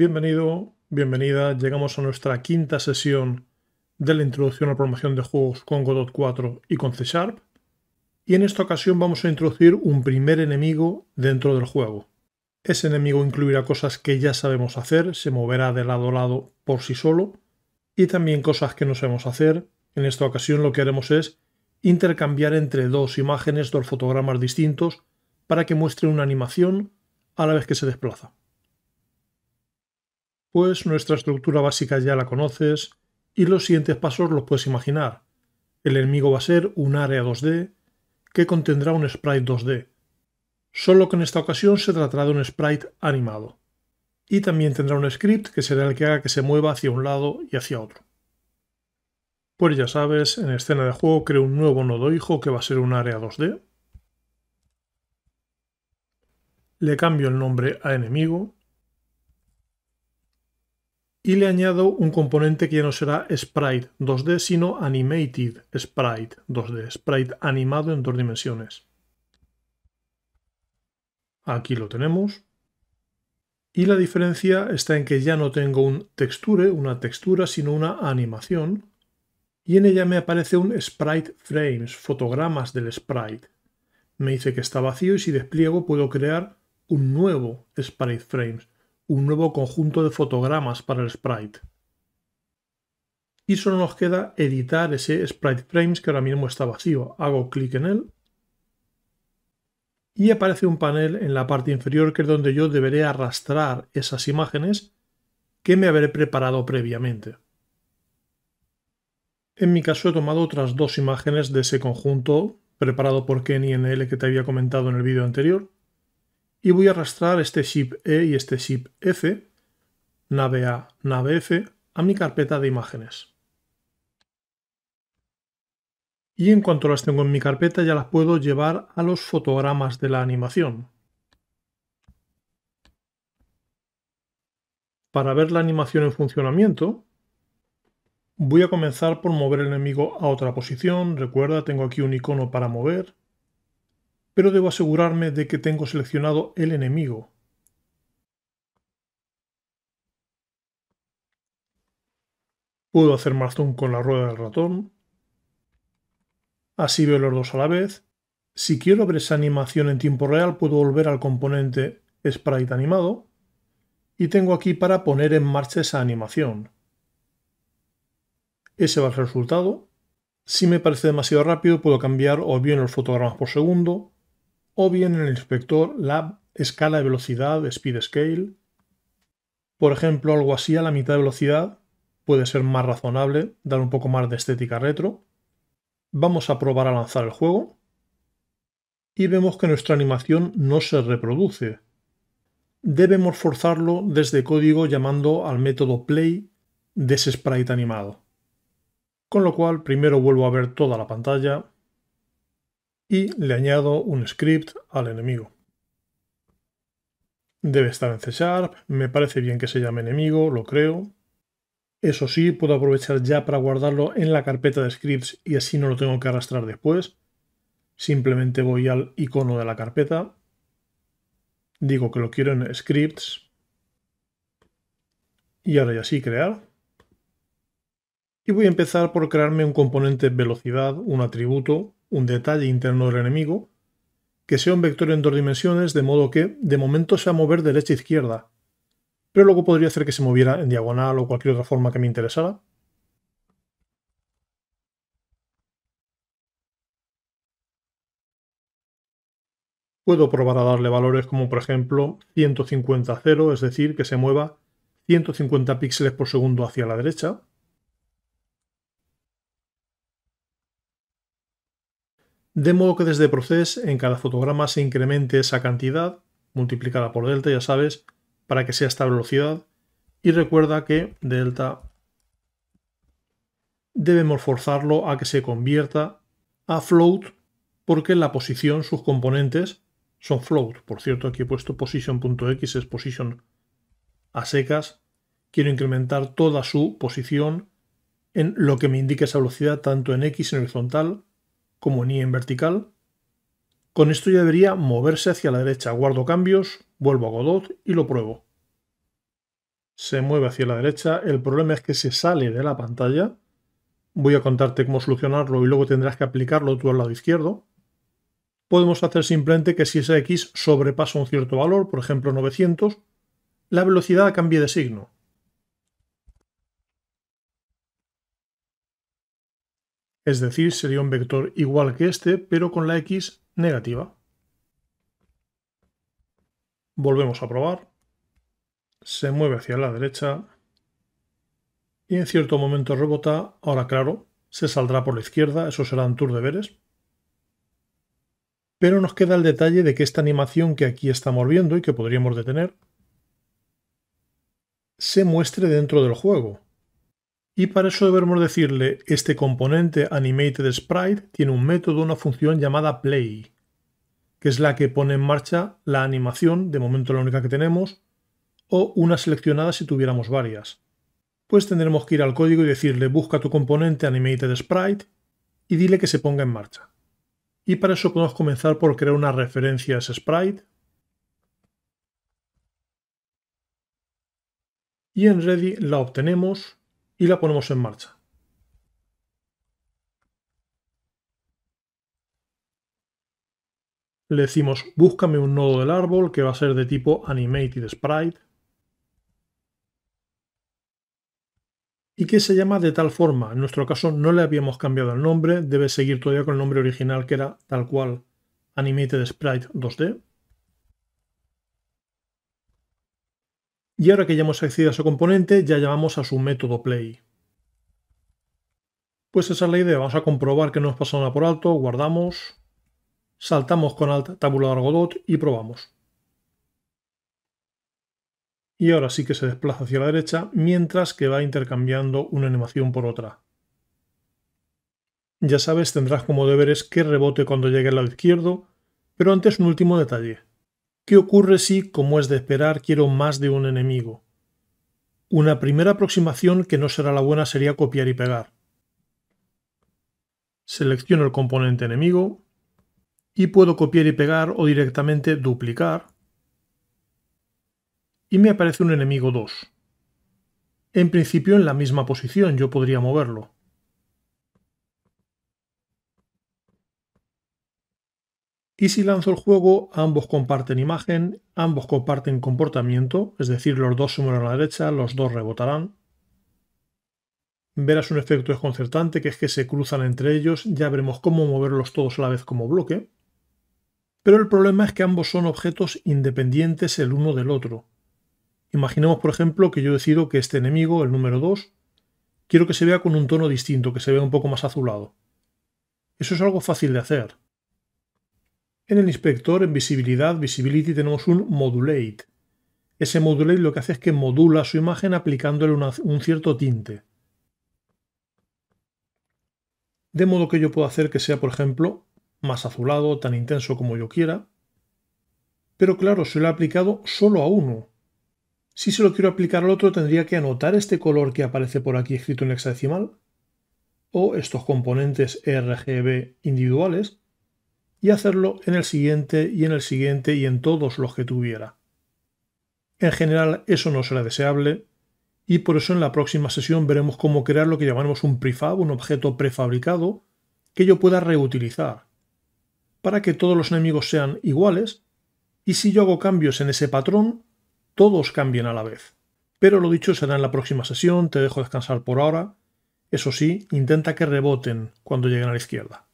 Bienvenido, bienvenida. Llegamos a nuestra quinta sesión de la introducción a la programación de juegos con Godot 4 y con C Sharp. Y en esta ocasión vamos a introducir un primer enemigo dentro del juego. Ese enemigo incluirá cosas que ya sabemos hacer, se moverá de lado a lado por sí solo, y también cosas que no sabemos hacer. En esta ocasión lo que haremos es intercambiar entre dos imágenes, dos fotogramas distintos, para que muestre una animación a la vez que se desplaza pues nuestra estructura básica ya la conoces y los siguientes pasos los puedes imaginar. El enemigo va a ser un área 2D que contendrá un sprite 2D, solo que en esta ocasión se tratará de un sprite animado. Y también tendrá un script que será el que haga que se mueva hacia un lado y hacia otro. Pues ya sabes, en escena de juego creo un nuevo nodo hijo que va a ser un área 2D. Le cambio el nombre a enemigo y le añado un componente que ya no será sprite 2D, sino animated sprite 2D, sprite animado en dos dimensiones. Aquí lo tenemos. Y la diferencia está en que ya no tengo un texture, una textura, sino una animación. Y en ella me aparece un sprite frames, fotogramas del sprite. Me dice que está vacío y si despliego puedo crear un nuevo sprite frames un nuevo conjunto de fotogramas para el sprite. Y solo nos queda editar ese sprite frames que ahora mismo está vacío. Hago clic en él y aparece un panel en la parte inferior que es donde yo deberé arrastrar esas imágenes que me habré preparado previamente. En mi caso he tomado otras dos imágenes de ese conjunto preparado por Kenny NL que te había comentado en el vídeo anterior y voy a arrastrar este SHIP E y este SHIP F, nave A, nave F, a mi carpeta de imágenes. Y en cuanto las tengo en mi carpeta ya las puedo llevar a los fotogramas de la animación. Para ver la animación en funcionamiento, voy a comenzar por mover el enemigo a otra posición. Recuerda, tengo aquí un icono para mover pero debo asegurarme de que tengo seleccionado el enemigo. Puedo hacer más zoom con la rueda del ratón. Así veo los dos a la vez. Si quiero ver esa animación en tiempo real, puedo volver al componente Sprite animado y tengo aquí para poner en marcha esa animación. Ese va el resultado. Si me parece demasiado rápido, puedo cambiar o bien los fotogramas por segundo o bien en el inspector la escala de velocidad, speed scale. Por ejemplo, algo así a la mitad de velocidad puede ser más razonable, dar un poco más de estética retro. Vamos a probar a lanzar el juego y vemos que nuestra animación no se reproduce. Debemos forzarlo desde código llamando al método play de ese sprite animado. Con lo cual, primero vuelvo a ver toda la pantalla, y le añado un script al enemigo. Debe estar en C Sharp, me parece bien que se llame enemigo, lo creo. Eso sí, puedo aprovechar ya para guardarlo en la carpeta de scripts y así no lo tengo que arrastrar después. Simplemente voy al icono de la carpeta, digo que lo quiero en scripts y ahora ya sí crear. Y voy a empezar por crearme un componente velocidad, un atributo un detalle interno del enemigo, que sea un vector en dos dimensiones, de modo que de momento se va a mover derecha a e izquierda, pero luego podría hacer que se moviera en diagonal o cualquier otra forma que me interesara. Puedo probar a darle valores como por ejemplo 150 0, es decir, que se mueva 150 píxeles por segundo hacia la derecha, de modo que desde Proces en cada fotograma se incremente esa cantidad, multiplicada por delta, ya sabes, para que sea esta velocidad, y recuerda que delta debemos forzarlo a que se convierta a float porque la posición, sus componentes son float. Por cierto, aquí he puesto position.x es position a secas. Quiero incrementar toda su posición en lo que me indique esa velocidad, tanto en x en horizontal como ni en vertical. Con esto ya debería moverse hacia la derecha. Guardo cambios, vuelvo a Godot y lo pruebo. Se mueve hacia la derecha. El problema es que se sale de la pantalla. Voy a contarte cómo solucionarlo y luego tendrás que aplicarlo tú al lado izquierdo. Podemos hacer simplemente que si esa X sobrepasa un cierto valor, por ejemplo 900, la velocidad cambie de signo. es decir, sería un vector igual que este, pero con la x negativa. Volvemos a probar. Se mueve hacia la derecha y en cierto momento rebota. Ahora, claro, se saldrá por la izquierda, eso serán de deberes. Pero nos queda el detalle de que esta animación que aquí estamos viendo y que podríamos detener, se muestre dentro del juego. Y para eso debemos decirle, este componente animated sprite tiene un método, una función llamada play, que es la que pone en marcha la animación, de momento la única que tenemos, o una seleccionada si tuviéramos varias. Pues tendremos que ir al código y decirle busca tu componente animated sprite y dile que se ponga en marcha. Y para eso podemos comenzar por crear una referencia a ese sprite. Y en ready la obtenemos y la ponemos en marcha. Le decimos búscame un nodo del árbol que va a ser de tipo animated sprite y que se llama de tal forma. En nuestro caso no le habíamos cambiado el nombre, debe seguir todavía con el nombre original que era tal cual animated sprite 2D. Y ahora que ya hemos accedido a su componente, ya llamamos a su método play. Pues esa es la idea, vamos a comprobar que no nos pasa nada por alto, guardamos, saltamos con alt tabulador Godot y probamos. Y ahora sí que se desplaza hacia la derecha, mientras que va intercambiando una animación por otra. Ya sabes, tendrás como deberes que rebote cuando llegue al lado izquierdo, pero antes un último detalle. ¿Qué ocurre si, como es de esperar, quiero más de un enemigo? Una primera aproximación que no será la buena sería copiar y pegar. Selecciono el componente enemigo y puedo copiar y pegar o directamente duplicar y me aparece un enemigo 2. En principio en la misma posición yo podría moverlo. y si lanzo el juego, ambos comparten imagen, ambos comparten comportamiento, es decir, los dos se mueren a la derecha, los dos rebotarán. Verás un efecto desconcertante, que es que se cruzan entre ellos, ya veremos cómo moverlos todos a la vez como bloque. Pero el problema es que ambos son objetos independientes el uno del otro. Imaginemos, por ejemplo, que yo decido que este enemigo, el número 2, quiero que se vea con un tono distinto, que se vea un poco más azulado. Eso es algo fácil de hacer, en el inspector, en visibilidad, visibility, tenemos un modulate. Ese modulate lo que hace es que modula su imagen aplicándole un cierto tinte. De modo que yo puedo hacer que sea, por ejemplo, más azulado, tan intenso como yo quiera. Pero claro, se lo he aplicado solo a uno. Si se lo quiero aplicar al otro, tendría que anotar este color que aparece por aquí escrito en hexadecimal, o estos componentes RGB individuales, y hacerlo en el siguiente y en el siguiente y en todos los que tuviera. En general eso no será deseable y por eso en la próxima sesión veremos cómo crear lo que llamaremos un prefab, un objeto prefabricado que yo pueda reutilizar para que todos los enemigos sean iguales y si yo hago cambios en ese patrón, todos cambien a la vez. Pero lo dicho será en la próxima sesión, te dejo descansar por ahora. Eso sí, intenta que reboten cuando lleguen a la izquierda.